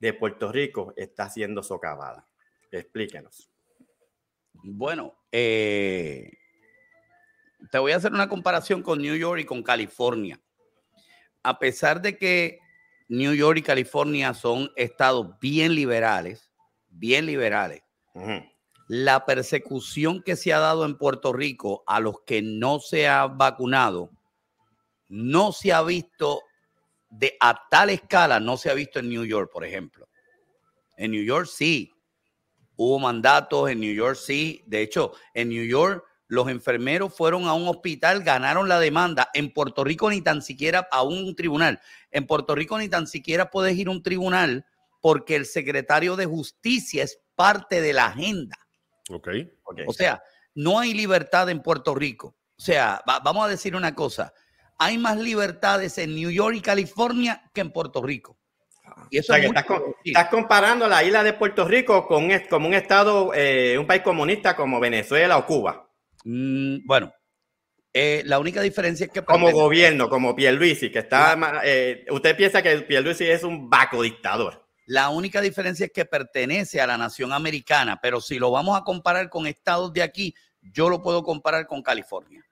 de Puerto Rico está siendo socavada. Explíquenos. Bueno, eh, te voy a hacer una comparación con New York y con California. A pesar de que New York y California son estados bien liberales, bien liberales, la persecución que se ha dado en Puerto Rico a los que no se ha vacunado no se ha visto de a tal escala no se ha visto en New York, por ejemplo. En New York sí hubo mandatos, en New York sí. De hecho, en New York los enfermeros fueron a un hospital, ganaron la demanda. En Puerto Rico ni tan siquiera a un tribunal. En Puerto Rico ni tan siquiera puedes ir a un tribunal porque el secretario de justicia es parte de la agenda. Okay. O sea, no hay libertad en Puerto Rico. O sea, vamos a decir una cosa hay más libertades en New York y California que en Puerto Rico. Ah. Y eso estás, estás, comparando la isla de Puerto Rico con, un estado, eh, un país comunista como Venezuela o Cuba. Mm, bueno, eh, la única diferencia es que... Como gobierno, como Pierluisi, que está... Eh, usted piensa que Pierluisi es un vaco dictador. La única diferencia es que pertenece a la nación americana, pero si lo vamos a comparar con estados de aquí, yo lo puedo comparar con California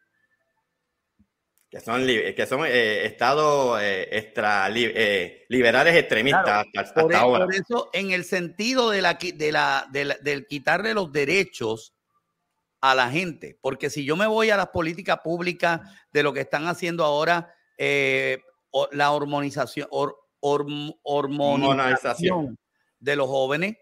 que son, que son eh, estados eh, extra, eh, liberales extremistas hasta, e, ahora. Por eso, en el sentido de la, de la, del quitarle los derechos a la gente, porque si yo me voy a las políticas públicas de lo que están haciendo ahora, la hormonización, hormonización de los jóvenes,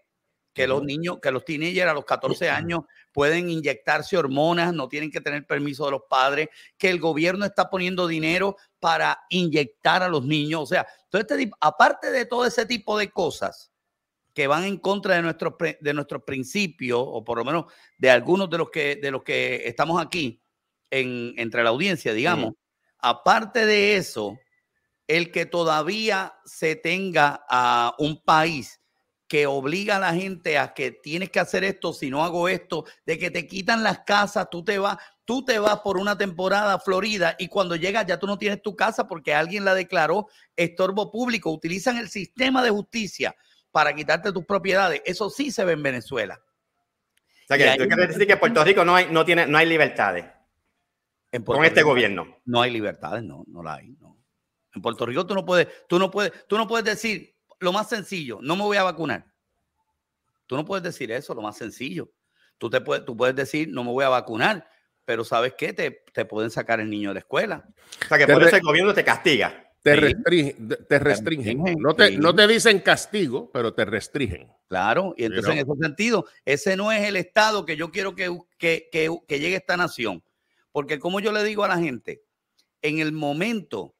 que los niños, que los teenagers a los 14 años pueden inyectarse hormonas, no tienen que tener permiso de los padres, que el gobierno está poniendo dinero para inyectar a los niños. O sea, todo este, aparte de todo ese tipo de cosas que van en contra de nuestros, de nuestros principios, o por lo menos de algunos de los que, de los que estamos aquí, en, entre la audiencia, digamos, aparte de eso, el que todavía se tenga a un país que obliga a la gente a que tienes que hacer esto, si no hago esto, de que te quitan las casas, tú te vas, tú te vas por una temporada a Florida y cuando llegas ya tú no tienes tu casa porque alguien la declaró estorbo público. Utilizan el sistema de justicia para quitarte tus propiedades. Eso sí se ve en Venezuela. O sea que hay... decir que en Puerto Rico no hay, no tiene, no hay libertades. con este gobierno. No hay libertades, no, no la hay. En Puerto Rico tú no puedes, tú no puedes, tú no puedes decir, lo más sencillo, no me voy a vacunar. Tú no puedes decir eso, lo más sencillo. Tú, te puedes, tú puedes decir, no me voy a vacunar, pero ¿sabes qué? Te, pueden sacar el niño de la escuela. O sea, que por eso el gobierno te castiga. Te, restringen, No te, no te dicen castigo, pero te restringen. Claro, y entonces en ese sentido, ese no es el estado que yo quiero que, que, que, que llegue esta nación. Porque como yo le digo a la gente, en el momento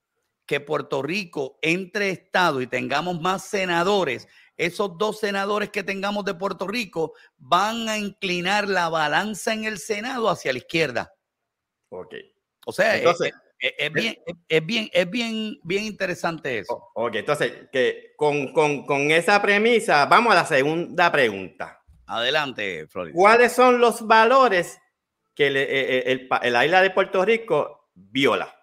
que Puerto Rico entre Estado y tengamos más senadores, esos dos senadores que tengamos de Puerto Rico van a inclinar la balanza en el Senado hacia la izquierda. Ok. O sea, eh, eh, eh, es, bien, es, bien, bien, interesante eso. Ok, entonces, que con, esa premisa, vamos a la segunda pregunta. Adelante, Florida. ¿Cuáles son los valores que el, el, isla de Puerto Rico viola?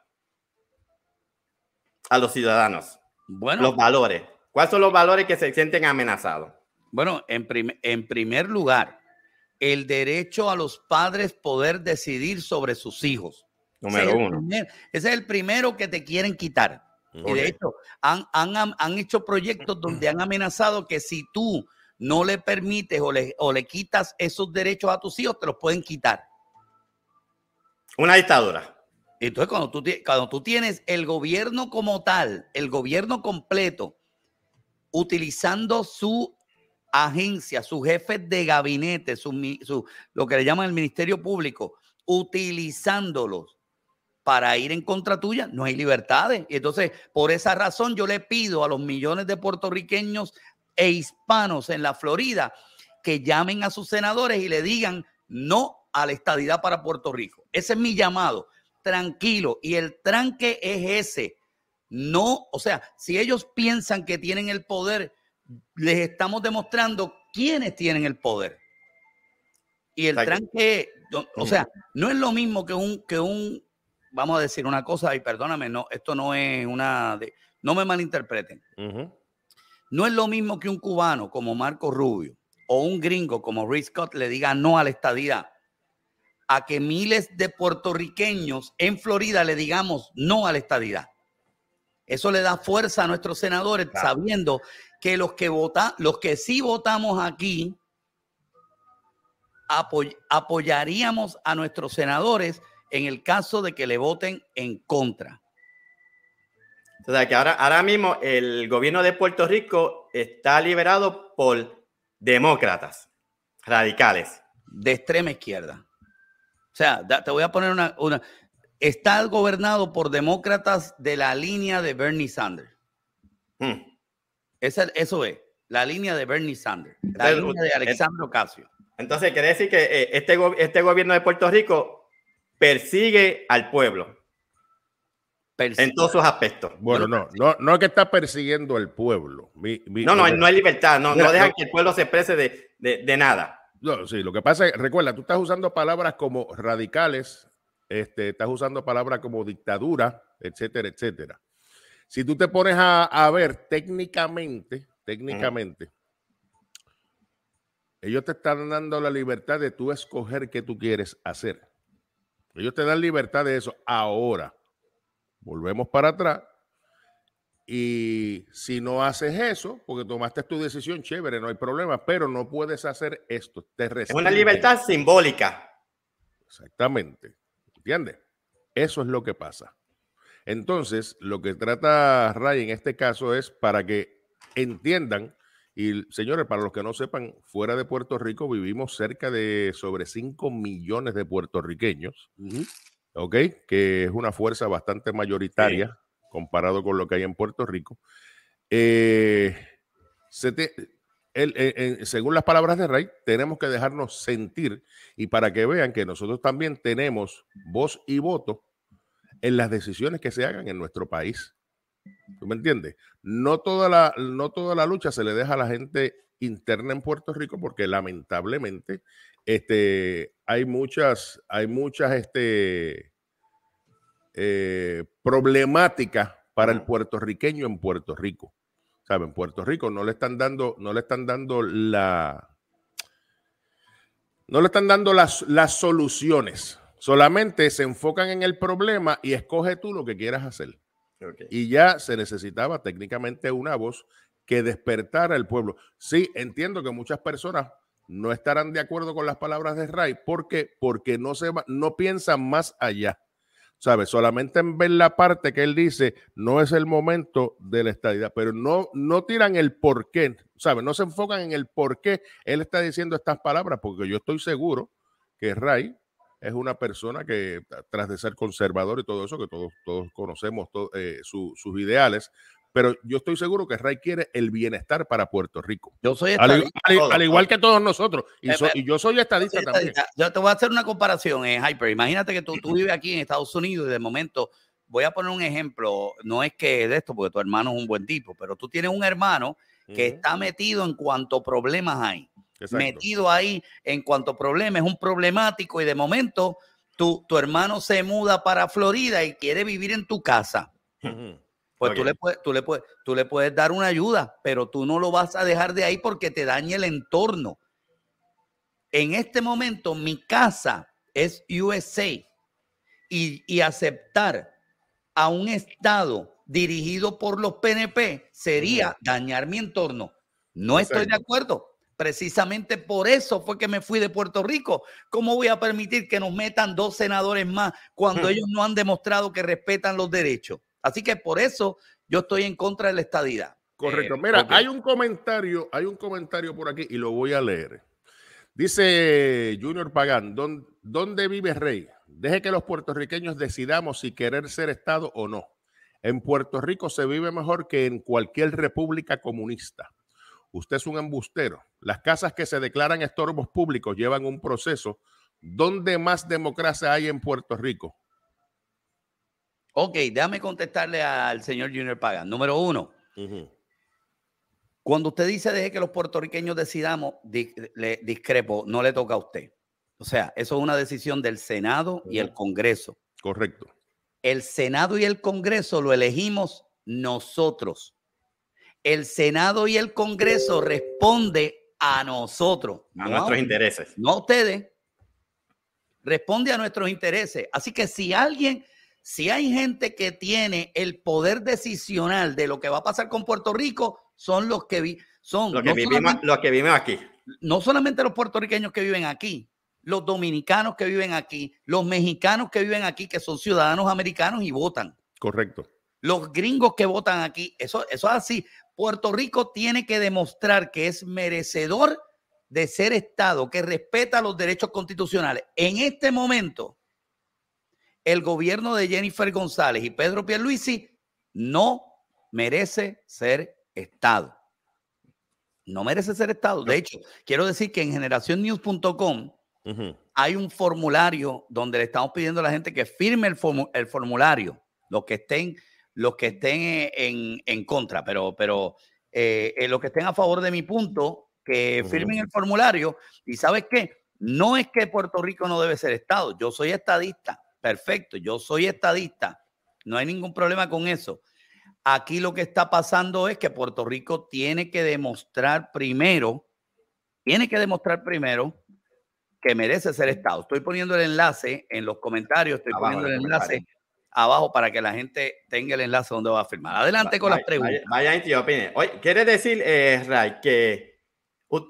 a los ciudadanos? Bueno. Los valores. ¿Cuáles son los valores que se sienten amenazados? Bueno, en, en primer lugar, el derecho a los padres poder decidir sobre sus hijos. Número uno. Es ese es el primero que te quieren quitar. de hecho, han, han, hecho proyectos donde han amenazado que si tú no le permites o le, o le quitas esos derechos a tus hijos, te los pueden quitar. Una dictadura. Entonces, cuando tú, cuando tú tienes el gobierno como tal, el gobierno completo, utilizando su agencia, su jefes de gabinete, su, su, lo que le llaman el Ministerio Público, utilizándolos para ir en contra tuya, no hay libertades. Y entonces, por esa razón, yo le pido a los millones de puertorriqueños e hispanos en la Florida que llamen a sus senadores y le digan no a la estadidad para Puerto Rico. Ese es mi llamado tranquilo. Y el tranque es ese. No, o sea, si ellos piensan que tienen el poder, les estamos demostrando quiénes tienen el poder. Y el tranque, o sea, no es lo mismo que un, que un, vamos a decir una cosa, y perdóname, no, esto no es una, de, no me malinterpreten. No es lo mismo que un cubano como Marco Rubio o un gringo como Rick Scott le diga no a la estadía a que miles de puertorriqueños en Florida le digamos no a la estadidad. Eso le da fuerza a nuestros senadores sabiendo que los que vota, los que sí votamos aquí apoyaríamos a nuestros senadores en el caso de que le voten en contra. que ahora, ahora mismo el gobierno de Puerto Rico está liberado por demócratas radicales. De extrema izquierda. O sea, te voy a poner una, Está gobernado por demócratas de la línea de Bernie Sanders. Hmm. eso es, la línea de Bernie Sanders, la línea de Alexandre Ocasio. Entonces, quiere decir que eh, este, este, gobierno de Puerto Rico persigue al pueblo. En todos sus aspectos. Bueno, no, no, no es que está persiguiendo al pueblo. no, no, no, es hay libertad, no, no, que el pueblo se exprese de, de, de nada. No, sí, lo que pasa es, recuerda, tú estás usando palabras como radicales, este, estás usando palabras como dictadura, etcétera, etcétera. Si tú te pones a, ver técnicamente, técnicamente, ellos te están dando la libertad de tú escoger qué tú quieres hacer. Ellos te dan libertad de eso. Ahora, volvemos para atrás y si no haces eso, porque tomaste tu decisión, chévere, no hay problema, pero no puedes hacer esto. Te es una libertad simbólica. Exactamente. ¿Entiendes? Eso es lo que pasa. Entonces, lo que trata Ray en este caso es para que entiendan, y señores, para los que no sepan, fuera de Puerto Rico vivimos cerca de sobre 5 millones de puertorriqueños, ¿ok? Que es una fuerza bastante mayoritaria comparado con lo que hay en Puerto Rico. Eh, eh, eh, según las palabras de Rey, tenemos que dejarnos sentir y para que vean que nosotros también tenemos voz y voto en las decisiones que se hagan en nuestro país. ¿Tú me entiendes? No toda la, no toda la lucha se le deja a la gente interna en Puerto Rico porque lamentablemente este, hay muchas, hay muchas, este, eh, problemática para el puertorriqueño en Puerto Rico. ¿Saben? Puerto Rico no le están dando, no le están dando la. No le están dando las, las soluciones. Solamente se enfocan en el problema y escoge tú lo que quieras hacer. Y ya se necesitaba técnicamente una voz que despertara el pueblo. Sí, entiendo que muchas personas no estarán de acuerdo con las palabras de Ray. ¿Por qué? Porque no, se no piensan más allá sabe Solamente en ver la parte que él dice, no es el momento de la estadía pero no, no tiran el porqué qué, No se enfocan en el por qué él está diciendo estas palabras, porque yo estoy seguro que Ray es una persona que, tras de ser conservador y todo eso, que todos, todos conocemos eh, sus ideales, pero yo estoy seguro que Ray quiere el bienestar para Puerto Rico. Yo soy estadista. Al, igual que todos nosotros. Y, eh, eh, yo soy estadista, también. Yo te voy a hacer una comparación, eh, Hyper. Imagínate que tú, vives aquí en Estados Unidos y de momento, voy a poner un ejemplo, no es que de esto, porque tu hermano es un buen tipo, pero tú tienes un hermano que está metido en cuanto problemas hay. Metido ahí en cuanto problemas, es un problemático y de momento tu, hermano se muda para Florida y quiere vivir en tu casa. Pues tú, le puedes, tú, le puedes, tú le puedes dar una ayuda, pero tú no lo vas a dejar de ahí porque te dañe el entorno. En este momento mi casa es USA y, aceptar a un Estado dirigido por los PNP sería dañar mi entorno. No estoy de acuerdo. Precisamente por eso fue que me fui de Puerto Rico. ¿Cómo voy a permitir que nos metan dos senadores más cuando ellos no han demostrado que respetan los derechos? Así que por eso yo estoy en contra de la estadidad. Correcto. Eh, Mira, hay un comentario, hay un comentario por aquí y lo voy a leer. Dice Junior Pagán, ¿dónde, ¿dónde vive Rey? Deje que los puertorriqueños decidamos si querer ser Estado o no. En Puerto Rico se vive mejor que en cualquier república comunista. Usted es un embustero. Las casas que se declaran estorbos públicos llevan un proceso. ¿Dónde más democracia hay en Puerto Rico? Ok, déjame contestarle al señor Junior Pagan. Número uno. Cuando usted dice deje que los puertorriqueños decidamos, le, discrepo, no le toca a usted. O sea, eso es una decisión del Senado y el Congreso. Correcto. El Senado y el Congreso lo elegimos nosotros. El Senado y el Congreso responde a nosotros. A nuestros intereses. No a ustedes. Responde a nuestros intereses. Así que si alguien si hay gente que tiene el poder decisional de lo que va a pasar con Puerto Rico, son los que, son, los que, viven aquí. No solamente los puertorriqueños que viven aquí, los dominicanos que viven aquí, los mexicanos que viven aquí, que son ciudadanos americanos y votan. Correcto. Los gringos que votan aquí, eso, eso es así. Puerto Rico tiene que demostrar que es merecedor de ser Estado, que respeta los derechos constitucionales. En este momento, el gobierno de Jennifer González y Pedro Pierluisi no merece ser Estado. No merece ser Estado. De hecho, quiero decir que en generacionnews.com hay un formulario donde le estamos pidiendo a la gente que firme el, el formulario, los que estén, los que estén eh, en, contra, pero, pero eh, eh, los que estén a favor de mi punto, que firmen el formulario. Y sabes qué, no es que Puerto Rico no debe ser Estado, yo soy estadista Perfecto, yo soy estadista, no hay ningún problema con eso. Aquí lo que está pasando es que Puerto Rico tiene que demostrar primero, tiene que demostrar primero que merece ser Estado. Estoy poniendo el enlace en los comentarios, estoy poniendo el enlace abajo para que la gente tenga el enlace donde va a firmar. Adelante con las preguntas. Vaya, ¿quieres decir, eh, Ray, que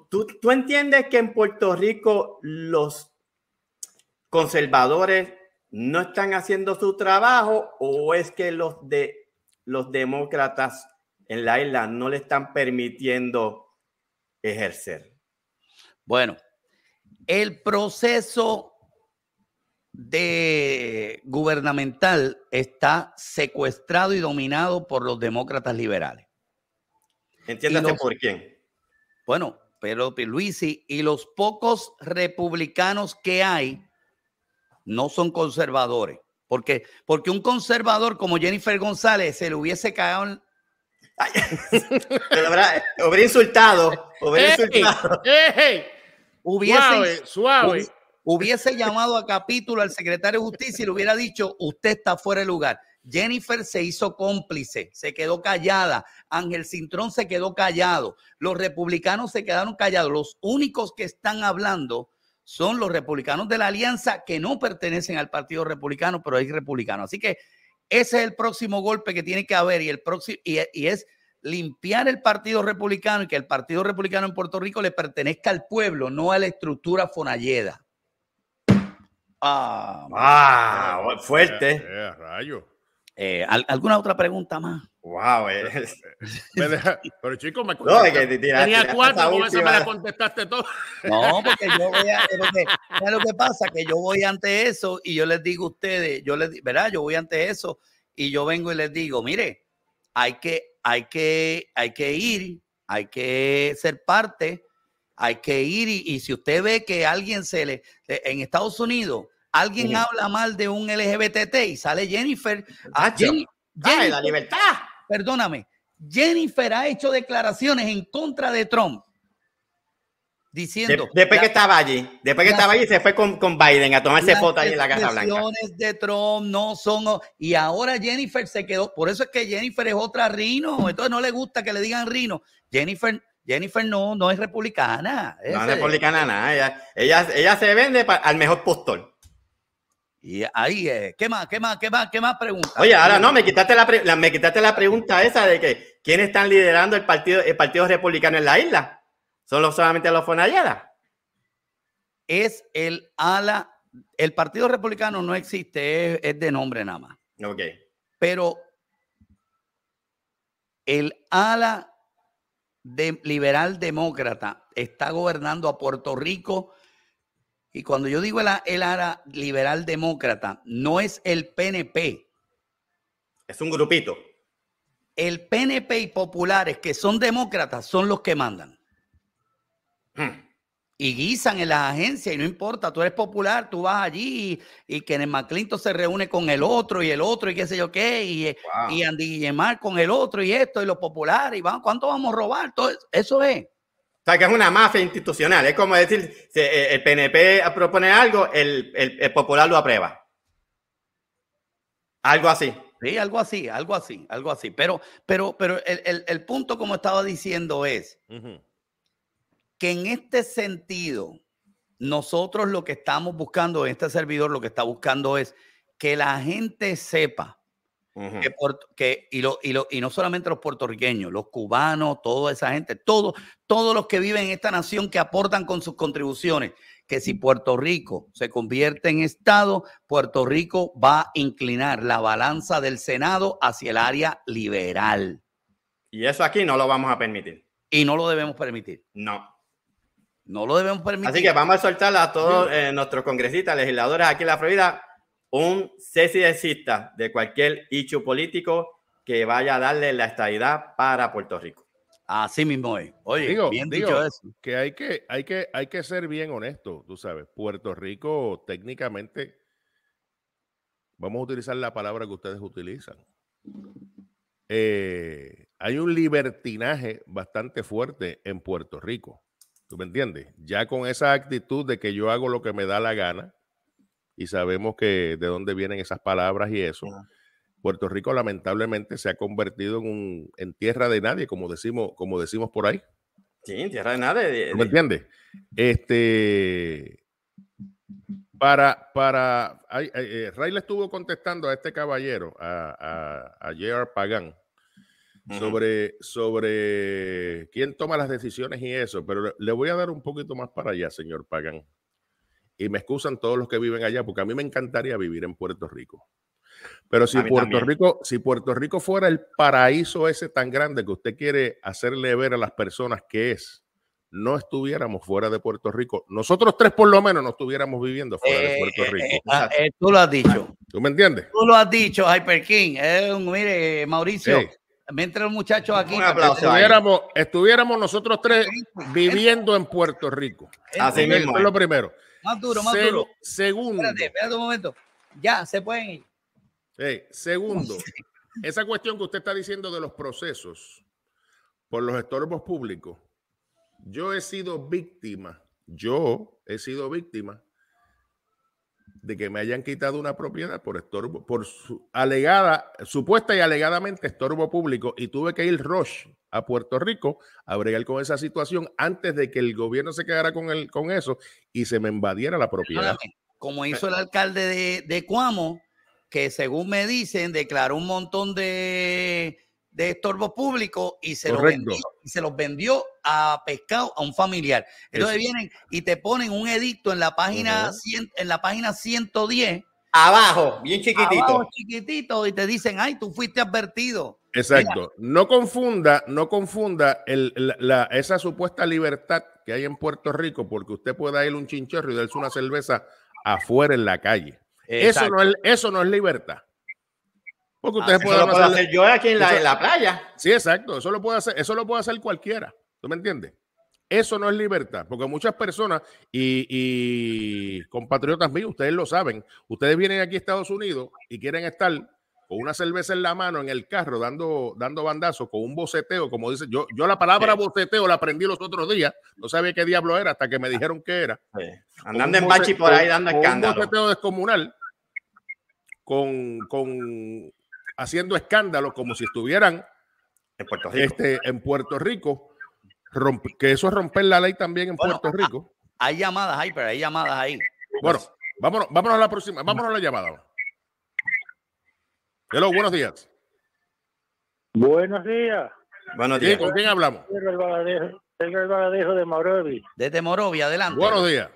tú entiendes que en Puerto Rico los conservadores no están haciendo su trabajo o es que los de los demócratas en la isla no le están permitiendo ejercer? Bueno, el proceso de gubernamental está secuestrado y dominado por los demócratas liberales. Entiéndase por quién. Bueno, pero Luisi y los pocos republicanos que hay no son conservadores. Porque, porque un conservador como Jennifer González se le hubiese cagado en, insultado. hubiese, Hubiese llamado a capítulo al secretario de justicia y le hubiera dicho, usted está fuera de lugar. Jennifer se hizo cómplice, se quedó callada. Ángel Cintrón se quedó callado. Los republicanos se quedaron callados. Los únicos que están hablando son los republicanos de la alianza que no pertenecen al Partido Republicano, pero hay republicanos. Así que ese es el próximo golpe que tiene que haber y, el próximo, y, es limpiar el Partido Republicano y que el Partido Republicano en Puerto Rico le pertenezca al pueblo, no a la estructura fonalleda. Ah, ah fuerte. Eh, eh, rayo. Eh, ¿Alguna otra pregunta más? Wow, eh, pero eh, chicos, me no, que te Tenía cuatro, me contestaste todo. No, porque yo voy a. Porque, lo que pasa? Que yo voy ante eso y yo les digo a ustedes, yo les, ¿verdad? Yo voy ante eso y yo vengo y les digo, mire, hay que, hay que, hay que ir, hay que ser parte, hay que ir y si usted ve que alguien se le. En Estados Unidos, Alguien habla mal de un LGBT y sale Jennifer. Ah, ah la libertad. Perdóname. Jennifer ha hecho declaraciones en contra de Trump. Diciendo. después que estaba allí. Después que estaba allí, se fue con, Biden a tomarse foto allí en la Casa Blanca. Las declaraciones de Trump no son. Y ahora Jennifer se quedó. Por eso es que Jennifer es otra Rino. Entonces no le gusta que le digan Rino. Jennifer Jennifer no, no es republicana. no es republicana nada. Ella, ella, se vende al mejor postor. Y ahí, es. Eh, ¿qué más? ¿Qué más? ¿Qué más? ¿Qué más preguntas? Oye, ahora no, me quitaste la, me quitaste la pregunta esa de que ¿quiénes están liderando el partido, el partido republicano en la isla? ¿Son solamente los Fonallada? Es el ala, el partido republicano no existe, es, es de nombre nada más. Ok. Pero el ala de liberal demócrata está gobernando a Puerto Rico y cuando yo digo el, el liberal demócrata, no es el PNP. Es un grupito. El PNP y populares que son demócratas son los que mandan. Hmm. y guisan en las agencias y no importa, tú eres popular, tú vas allí y, que Kenneth McClinton se reúne con el otro y el otro y qué sé yo qué, y, Andy Guillemar con el otro y esto y los populares y van, ¿cuánto vamos a robar? Todo eso es. O sea, que es una mafia institucional. Es como decir, eh, el PNP propone algo, el, popular lo aprueba. Algo así. Sí, algo así, algo así, algo así. Pero, pero, pero el, punto, como estaba diciendo, es que en este sentido, nosotros lo que estamos buscando, este servidor lo que está buscando es que la gente sepa y, lo, y, y, no solamente los puertorriqueños, los cubanos, toda esa gente, todo, todos los que viven en esta nación que aportan con sus contribuciones, que si Puerto Rico se convierte en Estado, Puerto Rico va a inclinar la balanza del Senado hacia el área liberal. Y eso aquí no lo vamos a permitir. Y no lo debemos permitir. No. No lo debemos permitir. Así que vamos a soltar a todos eh, nuestros congresistas, legisladores aquí en la Florida un cesidecista de cualquier hecho político que vaya a darle la estabilidad para Puerto Rico. Así mismo es. Oye, digo, bien dicho eso. Que hay que, hay que hay que ser bien honesto, tú sabes. Puerto Rico técnicamente, vamos a utilizar la palabra que ustedes utilizan. Eh, hay un libertinaje bastante fuerte en Puerto Rico. ¿Tú me entiendes? Ya con esa actitud de que yo hago lo que me da la gana, y sabemos que de dónde vienen esas palabras y eso. Puerto Rico lamentablemente se ha convertido en, un, en tierra de nadie, como decimos, como decimos por ahí. Sí, tierra de nadie. ¿Me entiendes? Este, para, para, eh, Ray le estuvo contestando a este caballero, a, a, a J.R. Pagán, sobre, sobre quién toma las decisiones y eso, pero le, le voy a dar un poquito más para allá, señor Pagán y me excusan todos los que viven allá, porque a mí me encantaría vivir en Puerto Rico. Pero si Puerto Rico, si Puerto Rico fuera el paraíso ese tan grande que usted quiere hacerle ver a las personas que es, no estuviéramos fuera de Puerto Rico. Nosotros tres por lo menos no estuviéramos viviendo fuera de eh, Puerto eh, Rico. Eh, ah, tú lo has dicho. ¿Tú me entiendes? Tú lo has dicho, Hyperkin. mire, Mauricio, mientras los muchachos muchacho aquí. estuviéramos, nosotros tres viviendo en Puerto Rico. Así es lo primero. Más duro, Segundo. Espérate, espérate un momento. Ya, se pueden ir. segundo, esa cuestión que usted está diciendo de los procesos por los estorbos públicos, yo he sido víctima, yo he sido víctima de que me hayan quitado una propiedad por estorbo, por su alegada, supuesta y alegadamente estorbo público, y tuve que ir Roche a Puerto Rico a bregar con esa situación antes de que el gobierno se quedara con, el, con eso y se me invadiera la propiedad. Como hizo el alcalde de, de Cuamo, que según me dicen, declaró un montón de de estorbo público y se, los vendió, y se los vendió a pescado a un familiar. Entonces vienen y te ponen un edicto en la página, en la página 110. Abajo, bien chiquitito. Abajo, chiquitito, y te dicen, ay, tú fuiste advertido. Exacto. No confunda, no confunda el, la, esa supuesta libertad que hay en Puerto Rico porque usted puede ir un chinchorro y darse una cerveza afuera en la calle. Eso no, es, eso no es libertad. Porque ah, ustedes pueden hacer yo aquí en la, playa. Sí, exacto. Eso lo puede hacer, eso lo puede hacer cualquiera. ¿Tú me entiendes? Eso no es libertad, porque muchas personas y, compatriotas míos, ustedes lo saben, ustedes vienen aquí a Estados Unidos y quieren estar con una cerveza en la mano en el carro dando, dando bandazos con un boceteo, como dice yo, yo la palabra boceteo la aprendí los otros días, no sabía qué diablo era hasta que me ah. dijeron que era. Andando en bachi por ahí dando escándalo. Un boceteo descomunal con, con haciendo escándalo como si estuvieran en Puerto Rico. Este, en Puerto Rico que eso es romper la ley también en Puerto ah, Rico. Hay llamadas ahí, pero hay llamadas ahí. Bueno, vámonos, vámonos a la próxima, vámonos a la llamada. Hello, buenos días. Buenos días. Buenos días. ¿Con quién hablamos? El Baladejo, de Morovia. Desde Morovia, adelante. Buenos días.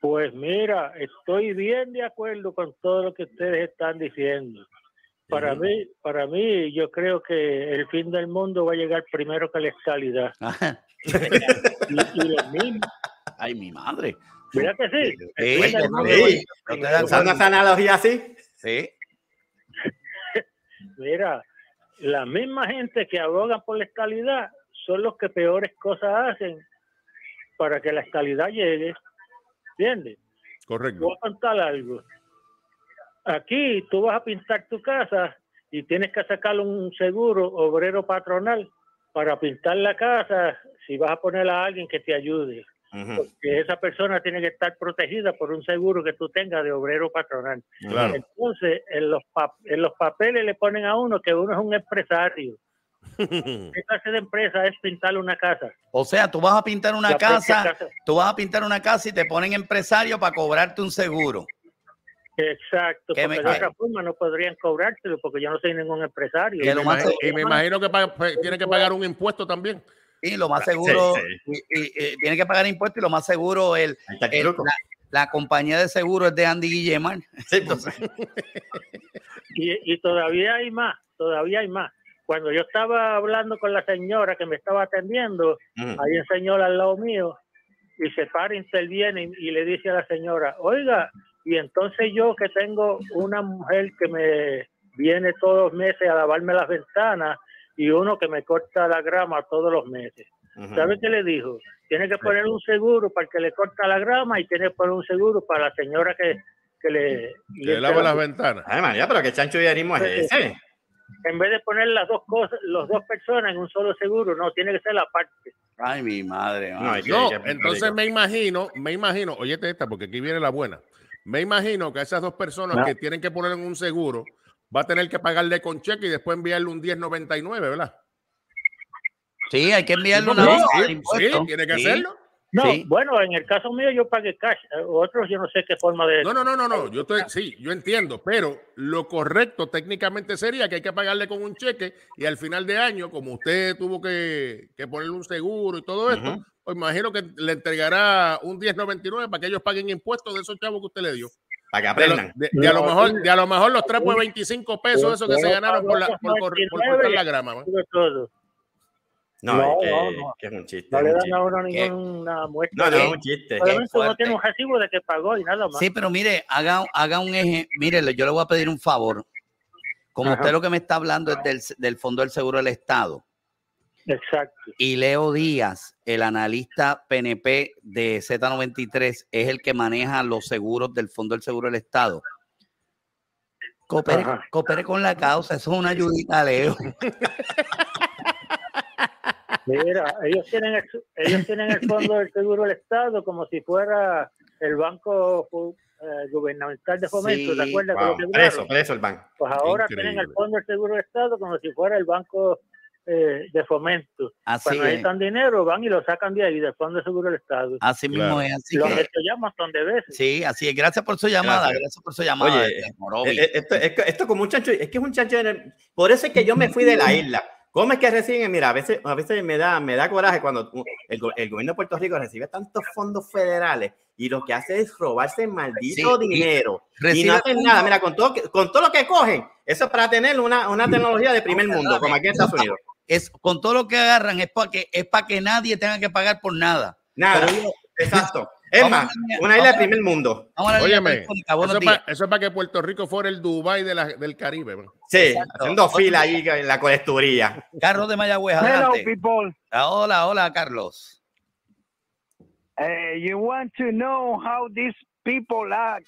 Pues mira, estoy bien de acuerdo con todo lo que ustedes están diciendo. Para mí, para mí, yo creo que el fin del mundo va a llegar primero que la escalidad. Ah. Ay, mi madre. Mira que sí. sí, esa analogía así? Sí. Mira, la misma gente que aboga por la escalidad son los que peores cosas hacen para que la escalidad llegue. ¿Entiendes? Correcto. a algo. Aquí tú vas a pintar tu casa y tienes que sacar un seguro obrero patronal para pintar la casa si vas a poner a alguien que te ayude. Porque esa persona tiene que estar protegida por un seguro que tú tengas de obrero patronal. Entonces, en los, en los papeles le ponen a uno que uno es un empresario ¿Qué clase de empresa es pintar una casa? O sea, tú vas a pintar una casa, tú vas a pintar una casa y te ponen empresario para cobrarte un seguro. Exacto, de otra forma no podrían cobrártelo porque yo no soy ningún empresario. Y, me imagino que pues, pues, tiene que pues, pagar un impuesto también. Y lo más seguro, tiene que pagar impuestos y lo más seguro, el, la, compañía de seguro es de Andy Guillemán. y todavía hay más, todavía hay más. Cuando yo estaba hablando con la señora que me estaba atendiendo, ahí mm. hay un señor al lado mío y se para, interviene y, le dice a la señora, oiga, y entonces yo que tengo una mujer que me viene todos los meses a lavarme las ventanas y uno que me corta la grama todos los meses. ¿Sabes qué le dijo? Tiene que poner un seguro para que le corta la grama y tiene que poner un seguro para la señora que, le... lava las ventanas. Ay, María, pero que chancho de es ese en vez de poner las dos cosas, las dos personas en un solo seguro, no, tiene que ser la parte. Ay, mi madre. No, entonces me imagino, me imagino, oye esta, porque aquí viene la buena. Me imagino que esas dos personas que tienen que poner en un seguro, va a tener que pagarle con cheque y después enviarle un 1099, ¿verdad? Sí, hay que enviarle una sí, tiene que hacerlo. No, bueno, en el caso mío yo pagué cash, eh, otros yo no sé qué forma de... No, no, no, no, no, yo estoy, ah. sí, yo entiendo, pero lo correcto técnicamente sería que hay que pagarle con un cheque y al final de año, como usted tuvo que, que ponerle un seguro y todo esto, pues imagino que le entregará un 1099 para que ellos paguen impuestos de esos chavos que usted le dio. Para que aprendan. De, a, lo mejor, lo mejor los tres 25 pesos, eso que se ganaron por, la, cortar la grama. ¿no? No, no, eh, eh, un chiste. No le dan a ninguna muestra. No, no, es un chiste. no no tiene un recibo de que pagó y nada más. Sí, pero mire, haga, haga un eje. Mire, yo le voy a pedir un favor. Como usted lo que me está hablando es del, Fondo del Seguro del Estado. Exacto. Y Leo Díaz, el analista PNP de Z93, es el que maneja los seguros del Fondo del Seguro del Estado. Coopere, coopere con la causa, eso es una ayudita, Leo. Mira, ellos tienen, el, ellos tienen el fondo del seguro del Estado como si fuera el banco eh, gubernamental de fomento, ¿te acuerdas? por eso, por el banco. Pues ahora tienen el fondo del seguro del Estado como si fuera el banco eh, de fomento. Cuando necesitan dinero, van y lo sacan de ahí, del Fondo del Seguro del Estado. Así mismo es. Así lo que... ya un montón de veces. Sí, así es. Gracias por su llamada. Gracias, por su llamada. Oye, eh, esto, es esto, como un chancho, es que es un chancho. por eso es que yo me fui de la isla ¿Cómo es que reciben? Mira, a veces, a veces me, da, me da coraje cuando el, gobierno de Puerto Rico recibe tantos fondos federales y lo que hace es robarse maldito dinero. Y, no hacen nada. Mira, con todo, con todo lo que cogen, eso es para tener una, una tecnología de primer mundo, como aquí en Estados Unidos. Es, con todo lo que agarran es para que, es para que nadie tenga que pagar por nada. Nada, exacto. Emma, una isla del primer mundo. Óyeme, eso, es para, que Puerto Rico fuera el Dubai del Caribe. Sí, haciendo fila ahí en la colecturía. Carlos de Mayagüez, adelante. Ah, hola, hola, Carlos. ¿Quieres eh, you want to know how these people are,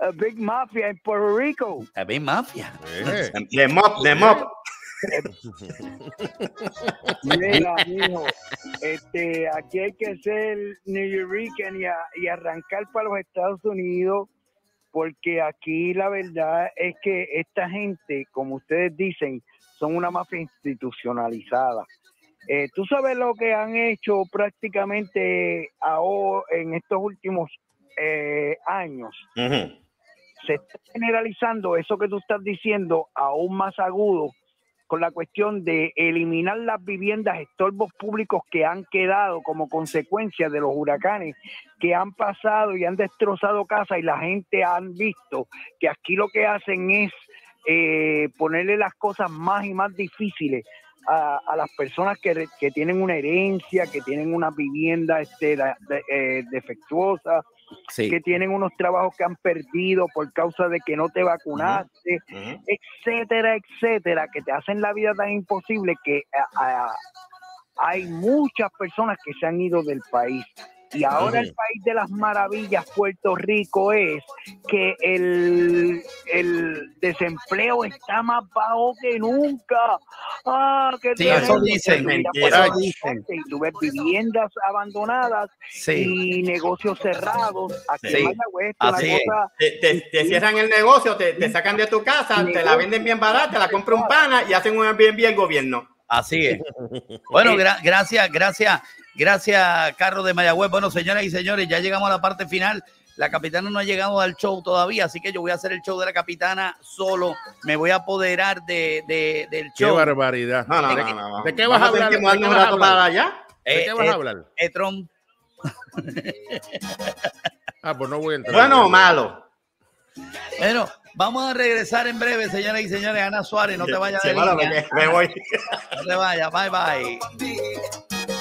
a big mafia in Puerto Rico. A gran mafia. Yeah. The mob, Mira, este, aquí hay que ser New York y, arrancar para los Estados Unidos, porque aquí la verdad es que esta gente, como ustedes dicen, son una mafia institucionalizada. Eh, tú sabes lo que han hecho prácticamente ahora en estos últimos eh, años. Se está generalizando eso que tú estás diciendo aún más agudo con la cuestión de eliminar las viviendas, estorbos públicos que han quedado como consecuencia de los huracanes que han pasado y han destrozado casas y la gente han visto que aquí lo que hacen es eh, ponerle las cosas más y más difíciles a, las personas que, tienen una herencia, que tienen una vivienda este, eh, defectuosa, que tienen unos trabajos que han perdido por causa de que no te vacunaste, etcétera, etcétera, que te hacen la vida tan imposible que hay muchas personas que se han ido del país. Y ahora el país de las maravillas, Puerto Rico, es que el, desempleo está más bajo que nunca. Ah, que eso dicen, mentira, Y tú viviendas abandonadas y negocios cerrados. sí. Así te, cierran el negocio, te, sacan de tu casa, te la venden bien barata, la compra un pana y hacen un bien bien gobierno. Así es. Bueno, gracias, gracias. Gracias, Carlos de Mayagüez. Bueno, señoras y señores, ya llegamos a la parte final. La capitana no ha llegado al show todavía, así que yo voy a hacer el show de la capitana solo. Me voy a apoderar de, del show. Qué barbaridad. ¿De, no, qué vas a hablar? ¿De qué vas a hablar? allá? Eh, ¿De qué vas a eh, hablar? Eh, ah, pues no voy a entrar. Bueno o malo. Bueno, vamos a regresar en breve, señoras y señores. Ana Suárez, no te vayas de línea. Me voy. No te vayas, bye bye.